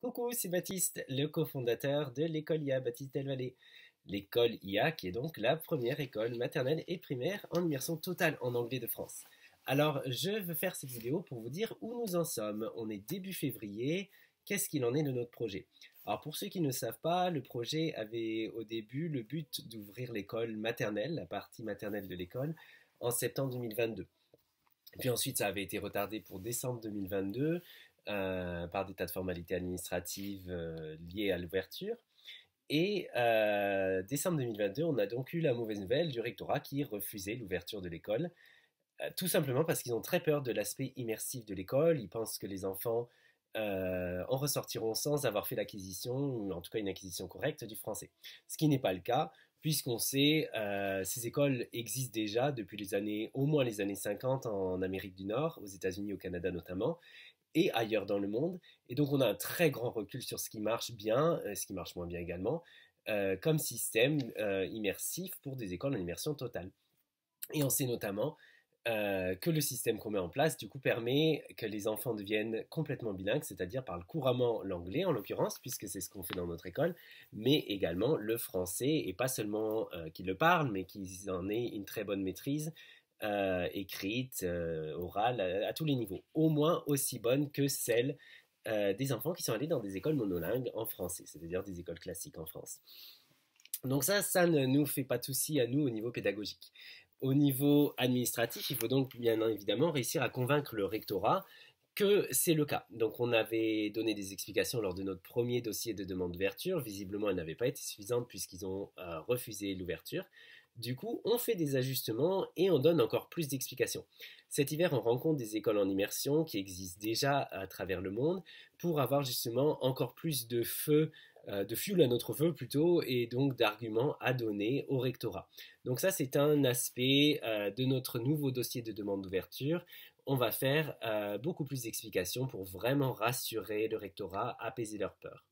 Coucou, c'est Baptiste, le cofondateur de l'école IA Baptiste Delvalet. L'école IA qui est donc la première école maternelle et primaire en immersion totale en anglais de France. Alors, je veux faire cette vidéo pour vous dire où nous en sommes. On est début février, qu'est-ce qu'il en est de notre projet Alors, pour ceux qui ne savent pas, le projet avait au début le but d'ouvrir l'école maternelle, la partie maternelle de l'école, en septembre 2022. Puis ensuite, ça avait été retardé pour décembre 2022. Euh, par des tas de formalités administratives euh, liées à l'ouverture. Et euh, décembre 2022, on a donc eu la mauvaise nouvelle du rectorat qui refusait l'ouverture de l'école, tout simplement parce qu'ils ont très peur de l'aspect immersif de l'école. Ils pensent que les enfants en ressortiront sans avoir fait l'acquisition, en tout cas une acquisition correcte du français. Ce qui n'est pas le cas, puisqu'on sait, ces écoles existent déjà depuis les années, au moins les années 50 en Amérique du Nord, aux États-Unis, au Canada notamment, et ailleurs dans le monde. Et donc on a un très grand recul sur ce qui marche bien, euh, ce qui marche moins bien également, euh, comme système euh, immersif pour des écoles en immersion totale. Et on sait notamment que le système qu'on met en place, du coup, permet que les enfants deviennent complètement bilingues, c'est-à-dire parlent couramment l'anglais, en l'occurrence, puisque c'est ce qu'on fait dans notre école, mais également le français, et pas seulement qu'ils le parlent, mais qu'ils en aient une très bonne maîtrise, euh, écrites, écrite, euh, orale, à, tous les niveaux, au moins aussi bonne que celle euh, des enfants qui sont allés dans des écoles monolingues en français, c'est-à-dire des écoles classiques en France. Donc ça, ça ne nous fait pas de souci à nous au niveau pédagogique. Au niveau administratif, il faut donc bien évidemment réussir à convaincre le rectorat que c'est le cas. Donc on avait donné des explications lors de notre premier dossier de demande d'ouverture. Visiblement, elles n'avaient pas été suffisantes puisqu'ils ont refusé l'ouverture. Du coup, on fait des ajustements et on donne encore plus d'explications. Cet hiver, on rencontre des écoles en immersion qui existent déjà à travers le monde pour avoir justement encore plus de feu, euh, de fuel à notre feu plutôt, et donc d'arguments à donner au rectorat. Donc ça, c'est un aspect euh, de notre nouveau dossier de demande d'ouverture. On va faire euh, beaucoup plus d'explications pour vraiment rassurer le rectorat, apaiser leurs peurs.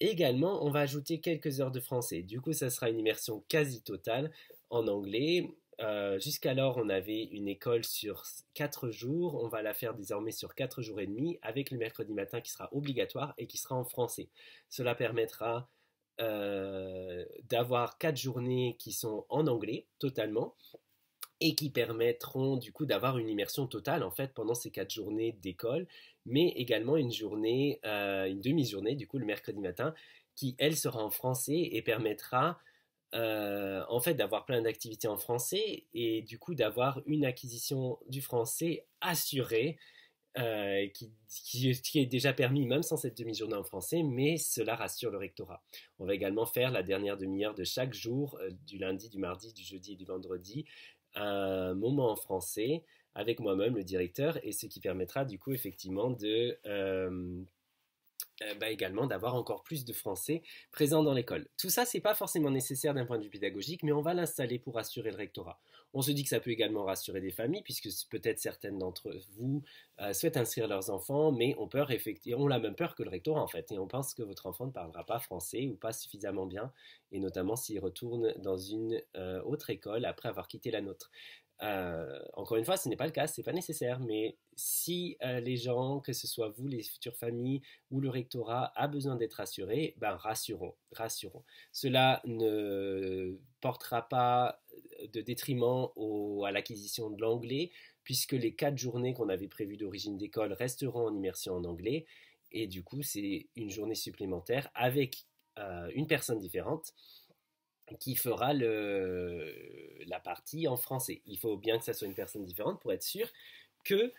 Également, on va ajouter quelques heures de français. Du coup, ça sera une immersion quasi totale en anglais. Euh, jusqu'alors, on avait une école sur 4 jours. On va la faire désormais sur 4 jours et demi, avec le mercredi matin qui sera obligatoire et qui sera en français. Cela permettra euh, d'avoir 4 journées qui sont en anglais totalement, et qui permettront du coup d'avoir une immersion totale en fait pendant ces quatre journées d'école, mais également une journée, euh, une demi-journée du coup le mercredi matin qui elle sera en français et permettra euh, en fait d'avoir plein d'activités en français et du coup d'avoir une acquisition du français assurée euh, qui, est déjà permis même sans cette demi-journée en français, mais cela rassure le rectorat. On va également faire la dernière demi-heure de chaque jour, du lundi, du mardi, du jeudi et du vendredi, un moment en français avec moi-même, le directeur, et ce qui permettra du coup effectivement de euh, euh, bah, également d'avoir encore plus de Français présents dans l'école. Tout ça, c'est pas forcément nécessaire d'un point de vue pédagogique, mais on va l'installer pour rassurer le rectorat. On se dit que ça peut également rassurer des familles, puisque peut-être certaines d'entre vous euh, souhaitent inscrire leurs enfants, mais ont peur effectivement, on la même peur que le rectorat en fait, et on pense que votre enfant ne parlera pas français ou pas suffisamment bien, et notamment s'il retourne dans une euh, autre école après avoir quitté la nôtre. Euh, encore une fois, ce n'est pas le cas, ce n'est pas nécessaire, mais si euh, les gens, que ce soit vous, les futures familles ou le rectorat, a besoin d'être rassurés, ben rassurons, rassurons. Cela ne portera pas de détriment à l'acquisition de l'anglais, puisque les quatre journées qu'on avait prévues d'origine d'école resteront en immersion en anglais, et du coup, c'est une journée supplémentaire avec euh, une personne différente qui fera la partie en français. Il faut bien que ça soit une personne différente pour être sûr que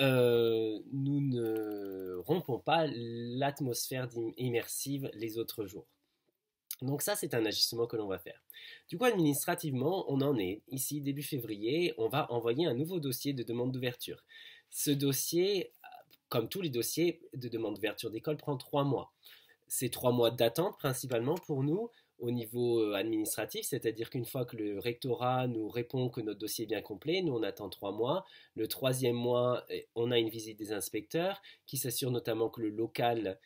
euh, nous ne rompons pas l'atmosphère immersive les autres jours. Donc ça, c'est un ajustement que l'on va faire. Du coup, administrativement, on en est. Ici, début février, on va envoyer un nouveau dossier de demande d'ouverture. Ce dossier, comme tous les dossiers de demande d'ouverture d'école, prend trois mois. Ces trois mois d'attente principalement pour nous au niveau euh, administratif, c'est-à-dire qu'une fois que le rectorat nous répond que notre dossier est bien complet, nous on attend trois mois. Le troisième mois, euh, on a une visite des inspecteurs qui s'assure notamment que le local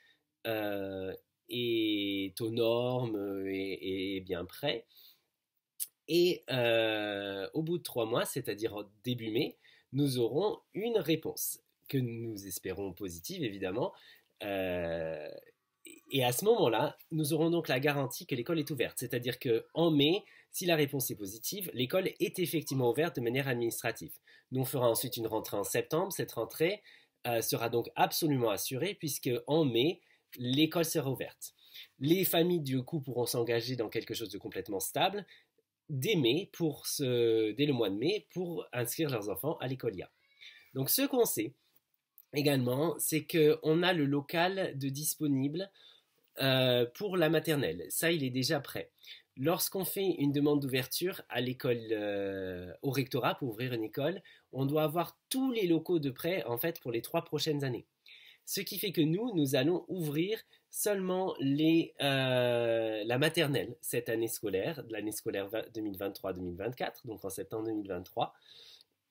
euh, est aux normes et, bien prêt. Et au bout de trois mois, c'est-à-dire début mai, nous aurons une réponse que nous espérons positive évidemment et à ce moment-là, nous aurons donc la garantie que l'école est ouverte. C'est-à-dire qu'en mai, si la réponse est positive, l'école est effectivement ouverte de manière administrative. Nous on fera ensuite une rentrée en septembre. Cette rentrée euh, sera donc absolument assurée puisque en mai, l'école sera ouverte. Les familles du coup pourront s'engager dans quelque chose de complètement stable dès mai dès le mois de mai pour inscrire leurs enfants à l'école IA. Donc ce qu'on sait également, c'est qu'on a le local de disponible euh, pour la maternelle. Ça, il est déjà prêt. Lorsqu'on fait une demande d'ouverture à l'école, euh, au rectorat pour ouvrir une école, on doit avoir tous les locaux de prêt en fait pour les trois prochaines années. Ce qui fait que nous, nous allons ouvrir seulement les, euh, la maternelle cette année scolaire, de l'année scolaire 2023-2024, donc en septembre 2023.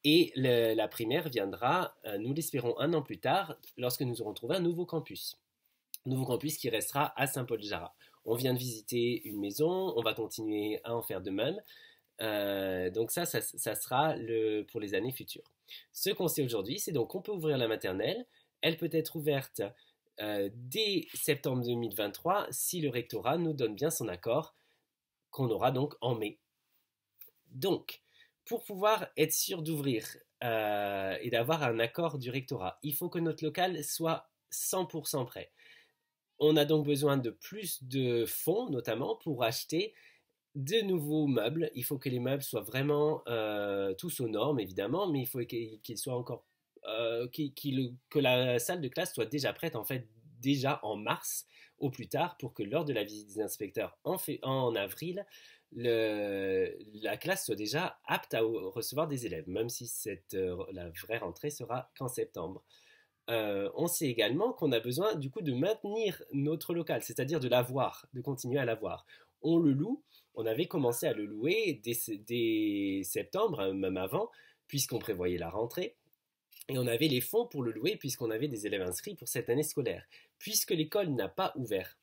Et la primaire viendra, nous l'espérons, un an plus tard, lorsque nous aurons trouvé un nouveau campus nouveau campus qui restera à Saint-Paul-de-Jara. On vient de visiter une maison, on va continuer à en faire de même. Euh, donc ça, ça, sera le, pour les années futures. Ce qu'on sait aujourd'hui, c'est donc qu'on peut ouvrir la maternelle. Elle peut être ouverte euh, dès septembre 2023 si le rectorat nous donne bien son accord, qu'on aura donc en mai. Donc, pour pouvoir être sûr d'ouvrir euh, et d'avoir un accord du rectorat, il faut que notre local soit 100% prêt. On a donc besoin de plus de fonds, notamment pour acheter de nouveaux meubles. Il faut que les meubles soient vraiment euh, tous aux normes, évidemment, mais il faut qu'ils soient encore. Euh, que la salle de classe soit déjà prête, en fait, déjà en mars au plus tard, pour que lors de la visite des inspecteurs en, avril, la classe soit déjà apte à recevoir des élèves, même si cette, euh, la vraie rentrée sera qu'en septembre. Euh, on sait également qu'on a besoin du coup de maintenir notre local, c'est-à-dire de l'avoir, de continuer à l'avoir. On le loue, on avait commencé à le louer dès septembre, hein, même avant, puisqu'on prévoyait la rentrée. Et on avait les fonds pour le louer puisqu'on avait des élèves inscrits pour cette année scolaire. Puisque l'école n'a pas ouvert,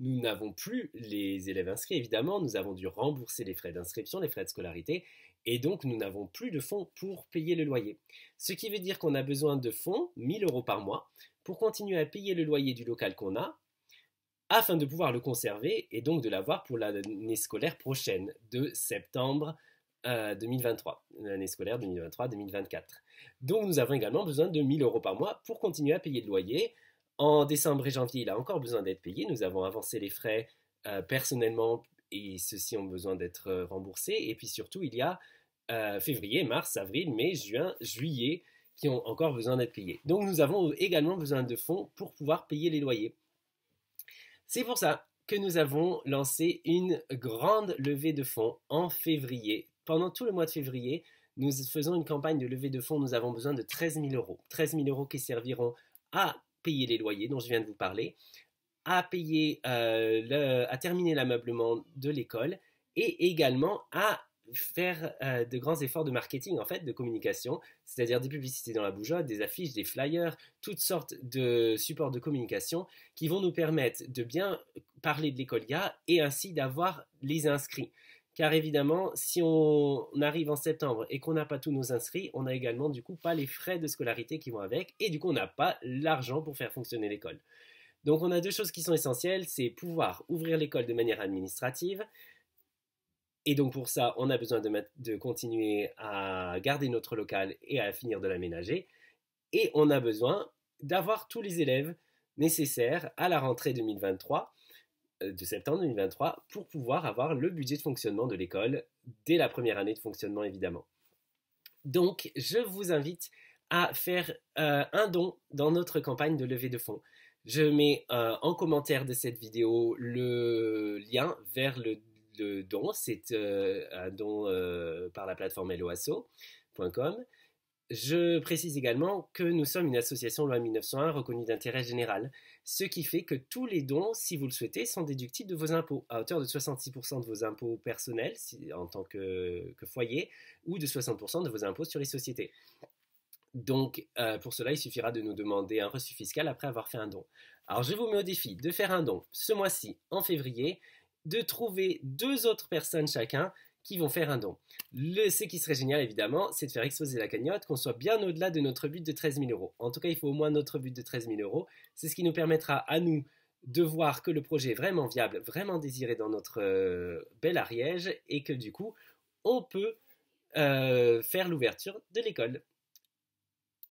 nous n'avons plus les élèves inscrits, évidemment, nous avons dû rembourser les frais d'inscription, les frais de scolarité, et donc nous n'avons plus de fonds pour payer le loyer. Ce qui veut dire qu'on a besoin de fonds, 1000 euros par mois, pour continuer à payer le loyer du local qu'on a, afin de pouvoir le conserver et donc de l'avoir pour l'année scolaire prochaine, de septembre 2023, euh, l'année scolaire 2023-2024. Donc nous avons également besoin de 1000 euros par mois pour continuer à payer le loyer, en décembre et janvier, il a encore besoin d'être payé. Nous avons avancé les frais euh, personnellement et ceux-ci ont besoin d'être euh, remboursés. Et puis surtout, il y a euh, février, mars, avril, mai, juin, juillet qui ont encore besoin d'être payés. Donc nous avons également besoin de fonds pour pouvoir payer les loyers. C'est pour ça que nous avons lancé une grande levée de fonds en février. Pendant tout le mois de février, nous faisons une campagne de levée de fonds. Nous avons besoin de 13 000 euros. 13 000 euros qui serviront à payer les loyers dont je viens de vous parler, à payer, euh, à terminer l'ameublement de l'école et également à faire euh, de grands efforts de marketing, en fait, de communication, c'est-à-dire des publicités dans la bougeotte, des affiches, des flyers, toutes sortes de supports de communication qui vont nous permettre de bien parler de l'école GA et ainsi d'avoir les inscrits. Car évidemment, si on arrive en septembre et qu'on n'a pas tous nos inscrits, on n'a également du coup pas les frais de scolarité qui vont avec, et du coup on n'a pas l'argent pour faire fonctionner l'école. Donc on a deux choses qui sont essentielles, c'est pouvoir ouvrir l'école de manière administrative, et donc pour ça on a besoin de, de continuer à garder notre local et à finir de l'aménager, et on a besoin d'avoir tous les élèves nécessaires à la rentrée 2023 euh, de septembre 2023 pour pouvoir avoir le budget de fonctionnement de l'école dès la première année de fonctionnement évidemment. Donc je vous invite à faire euh, un don dans notre campagne de levée de fonds. Je mets euh, en commentaire de cette vidéo le lien vers le, don. C'est un don par la plateforme eloasso.com. Je précise également que nous sommes une association loi 1901 reconnue d'intérêt général ce qui fait que tous les dons, si vous le souhaitez, sont déductibles de vos impôts, à hauteur de 66% de vos impôts personnels en tant que, foyer, ou de 60% de vos impôts sur les sociétés. Donc, euh, pour cela, il suffira de nous demander un reçu fiscal après avoir fait un don. Alors, je vous mets au défi de faire un don ce mois-ci, en février, de trouver deux autres personnes chacun qui vont faire un don. ce qui serait génial, évidemment, c'est de faire exploser la cagnotte, qu'on soit bien au-delà de notre but de 13 000 euros. En tout cas, il faut au moins notre but de 13 000 euros. C'est ce qui nous permettra à nous de voir que le projet est vraiment viable, vraiment désiré dans notre euh, bel Ariège, et que du coup, on peut euh, faire l'ouverture de l'école.